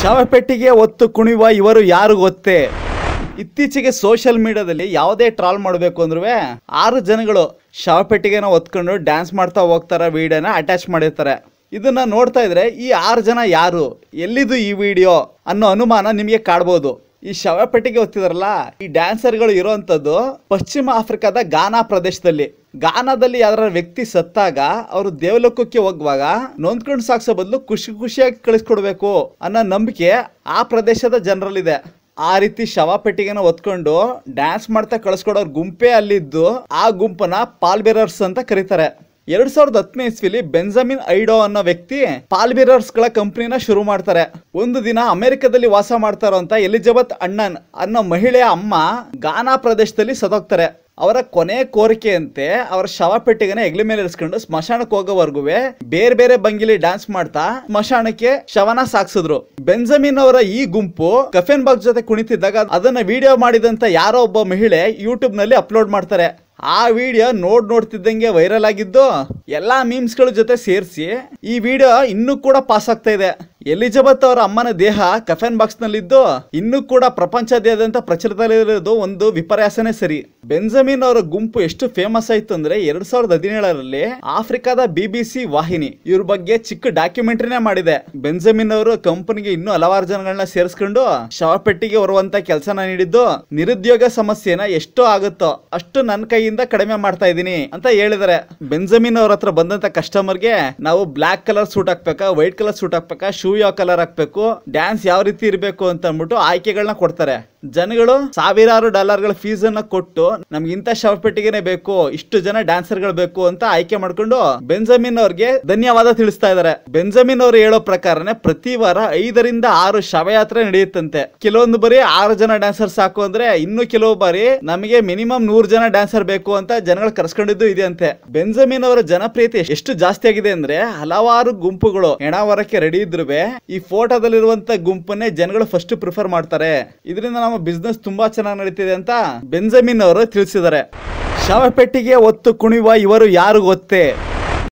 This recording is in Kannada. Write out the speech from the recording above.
ಶವಪೆಟ್ಟಿಗೆ ಒತ್ತು ಕುಣಿಯುವ ಇವರು ಯಾರು ಗೊತ್ತೇ ಇತ್ತೀಚೆಗೆ ಸೋಷಿಯಲ್ ಮೀಡಿಯಾದಲ್ಲಿ ಯಾವುದೇ ಟ್ರಾಲ್ ಮಾಡಬೇಕು ಅಂದ್ರೂ ಆರು ಜನಗಳು ಶವಪೆಟ್ಟಿಗೆನ ಒತ್ಕೊಂಡು ಡ್ಯಾನ್ಸ್ ಮಾಡ್ತಾ ಹೋಗ್ತಾರೆ ವಿಡಿಯೋನ ಅಟ್ಯಾಚ್ ಮಾಡಿರ್ತಾರೆ ಇದನ್ನ ನೋಡ್ತಾ ಇದ್ರೆ ಈ ಆರು ಜನ ಯಾರು ಎಲ್ಲಿದು ಈ ವಿಡಿಯೋ ಅನ್ನೋ ಅನುಮಾನ ನಿಮಗೆ ಕಾಡ್ಬೋದು ಈ ಶವಪೆಟ್ಟಿಗೆ ಒತ್ತಿದರಲ್ಲ ಈ ಡ್ಯಾನ್ಸರ್ಗಳು ಇರುವಂತದ್ದು ಪಶ್ಚಿಮ ಆಫ್ರಿಕಾದ ಗಾನಾ ಪ್ರದೇಶದಲ್ಲಿ ಗಾನಾದಲ್ಲಿ ಯಾರ ವ್ಯಕ್ತಿ ಸತ್ತಾಗ ಅವರು ದೇವಲೋಕಕ್ಕೆ ಹೋಗುವಾಗ ನೊಂದ್ಕೊಂಡು ಸಾಕ್ಸೋ ಬದಲು ಖುಷಿ ಖುಷಿಯಾಗಿ ಕಳಿಸ್ಕೊಡ್ಬೇಕು ಅನ್ನೋ ನಂಬಿಕೆ ಆ ಪ್ರದೇಶದ ಜನರಲ್ಲಿದೆ ಆ ರೀತಿ ಶವ ಪೆಟ್ಟಿಗೆನ ಹೊತ್ಕೊಂಡು ಡ್ಯಾನ್ಸ್ ಮಾಡ್ತಾ ಕಳಿಸ್ಕೊಡೋರ್ ಗುಂಪೇ ಅಲ್ಲಿದ್ದು ಆ ಗುಂಪನ್ನ ಪಾಲ್ಬೇರರ್ಸ್ ಅಂತ ಕರೀತಾರೆ ಎರಡ್ ಸಾವಿರದ ಹತ್ತನೇ ಇಸ್ವಿಲಿ ಬೆಂಜಮಿನ್ ಐಡೋ ಅನ್ನೋ ವ್ಯಕ್ತಿ ಪಾಲ್ಬಿರರ್ಸ್ ಗಳ ಕಂಪನಿನ ಶುರು ಮಾಡ್ತಾರೆ ಒಂದು ದಿನ ಅಮೆರಿಕದಲ್ಲಿ ವಾಸ ಮಾಡ್ತಾ ಇರುವಂತ ಎಲಿಜಬೆತ್ ಅಣ್ಣನ್ ಅನ್ನೋ ಮಹಿಳೆಯ ಅಮ್ಮ ಗಾನಾ ಪ್ರದೇಶದಲ್ಲಿ ಸದೋಗ್ತಾರೆ ಅವರ ಕೊನೆ ಕೋರಿಕೆಯಂತೆ ಅವರ ಶವ ಪೆಟ್ಟಿಗೆನ ಎಗ್ಲಿ ಮೇಲೆ ಇರಿಸ್ಕೊಂಡು ಸ್ಮಶಾನಕ್ಕೆ ಹೋಗೋವರೆಗೂ ಬೇರೆ ಬೇರೆ ಬಂಗಿಲಿ ಡ್ಯಾನ್ಸ್ ಮಾಡ್ತಾ ಸ್ಮಶಾನಕ್ಕೆ ಶವನ ಸಾಕ್ಸಿದ್ರು ಬೆಂಜಮಿನ್ ಅವರ ಈ ಗುಂಪು ಕಫೆನ್ ಬಾಗ್ ಜೊತೆ ಕುಣಿತಿದ್ದಾಗ ಅದನ್ನ ವಿಡಿಯೋ ಮಾಡಿದಂತ ಯಾರೋ ಒಬ್ಬ ಮಹಿಳೆ ಯೂಟ್ಯೂಬ್ ನಲ್ಲಿ ಅಪ್ಲೋಡ್ ಮಾಡ್ತಾರೆ ಆ ವಿಡಿಯೋ ನೋಡ್ ನೋಡ್ತಿದ್ದಂಗೆ ವೈರಲ್ ಆಗಿದ್ದು ಮೀಮ್ಸ್ ಮೀಮ್ಸ್ಗಳ ಜೊತೆ ಸೇರಿಸಿ ಈ ವಿಡಿಯೋ ಇನ್ನೂ ಕೂಡ ಪಾಸ್ ಆಗ್ತಾ ಇದೆ ಎಲಿಜಬೆತ್ ಅವರ ಅಮ್ಮನ ದೇಹ ಕಫೆನ್ ಬಾಕ್ಸ್ ನಲ್ಲಿದ್ದು ಇನ್ನೂ ಕೂಡ ಪ್ರಪಂಚದಾದ್ಯಂತ ಪ್ರಚಲಿತದಲ್ಲಿರೋದು ಒಂದು ವಿಪರ್ಯಾಸನೇ ಸರಿ ಬೆಂಜಮಿನ್ ಅವರ ಗುಂಪು ಎಷ್ಟು ಫೇಮಸ್ ಆಯ್ತು ಅಂದ್ರೆ ಎರಡ್ ಸಾವಿರದ ಹದಿನೇಳರಲ್ಲಿ ಆಫ್ರಿಕಾದ ಬಿಬಿಸಿ ವಾಹಿನಿ ಇವ್ರ ಬಗ್ಗೆ ಚಿಕ್ಕ ಡಾಕ್ಯುಮೆಂಟ್ರಿನೇ ಮಾಡಿದೆ ಬೆಂಜಮಿನ್ ಅವರು ಕಂಪನಿಗೆ ಇನ್ನೂ ಹಲವಾರು ಜನಗಳನ್ನ ಸೇರಿಸ್ಕೊಂಡು ಪೆಟ್ಟಿಗೆ ಬರುವಂತ ಕೆಲಸನ ನೀಡಿದ್ದು ನಿರುದ್ಯೋಗ ಸಮಸ್ಯೆನ ಎಷ್ಟು ಆಗುತ್ತೋ ಅಷ್ಟು ನನ್ನ ಕೈಯಿಂದ ಕಡಿಮೆ ಮಾಡ್ತಾ ಇದೀನಿ ಅಂತ ಹೇಳಿದರೆ ಬೆಂಜಮಿನ್ ಅವ್ರ ಹತ್ರ ಬಂದಂತ ಕಸ್ಟಮರ್ಗೆ ನಾವು ಬ್ಲಾಕ್ ಕಲರ್ ಸೂಟ್ ಹಾಕ್ಬೇಕಾ ವೈಟ್ ಕಲರ್ ಸೂಟ್ ಹಾಕ್ಬೇಕಾ ಶೂ ಯಾವ ಕಲರ್ ಹಾಕ್ಬೇಕು ಡ್ಯಾನ್ಸ್ ಯಾವ ರೀತಿ ಇರಬೇಕು ಅಂತ ಅಂದ್ಬಿಟ್ಟು ಆಯ್ಕೆಗಳನ್ನ ಕೊಡ್ತಾರೆ ಜನಗಳು ಸಾವಿರಾರು ಗಳ ಫೀಸ್ ಅನ್ನ ಕೊಟ್ಟು ನಮ್ಗೆ ಇಂಥ ಶವಪೆಟ್ಟಿಗೆನೆ ಬೇಕು ಇಷ್ಟು ಜನ ಡ್ಯಾನ್ಸರ್ ಗಳು ಬೇಕು ಅಂತ ಆಯ್ಕೆ ಮಾಡ್ಕೊಂಡು ಬೆಂಜಮಿನ್ ಅವ್ರಿಗೆ ಧನ್ಯವಾದ ತಿಳಿಸ್ತಾ ಇದ್ದಾರೆ ಬೆಂಜಮಿನ್ ಅವರು ಹೇಳೋ ಪ್ರಕಾರನೇ ಪ್ರತಿ ವಾರ ಐದರಿಂದ ಆರು ಶವಯಾತ್ರೆ ನಡೆಯುತ್ತಂತೆ ಕೆಲವೊಂದು ಬಾರಿ ಆರು ಜನ ಡ್ಯಾನ್ಸರ್ ಸಾಕು ಅಂದ್ರೆ ಇನ್ನು ಕೆಲವು ಬಾರಿ ನಮಗೆ ಮಿನಿಮಮ್ ನೂರು ಜನ ಡ್ಯಾನ್ಸರ್ ಬೇಕು ಅಂತ ಜನಗಳು ಕರ್ಸ್ಕೊಂಡಿದ್ದು ಇದೆ ಬೆಂಜಮಿನ್ ಅವರ ಜನಪ್ರಿಯತೆ ಎಷ್ಟು ಜಾಸ್ತಿ ಆಗಿದೆ ಅಂದ್ರೆ ಹಲವಾರು ಗುಂಪುಗಳು ಹೆಣವರಕ್ಕೆ ರೆಡಿ ಇದ್ರು ಈ ಫೋಟೋದಲ್ಲಿರುವಂತ ಗುಂಪನ್ನೇ ಜನಗಳು ಫಸ್ಟ್ ಪ್ರಿಫರ್ ಮಾಡ್ತಾರೆ ಇದರಿಂದ ನಮ್ಮ ಬಿಸ್ನೆಸ್ ತುಂಬಾ ಚೆನ್ನಾಗಿ ನಡೀತಿದೆ ಅಂತ ಬೆಂಜಮಿನ್ ಅವರು ತಿಳಿಸಿದ್ದಾರೆ ಶವಪೆಟ್ಟಿಗೆ ಒತ್ತು ಕುಣಿಯುವ ಇವರು ಯಾರು ಗೊತ್ತೇ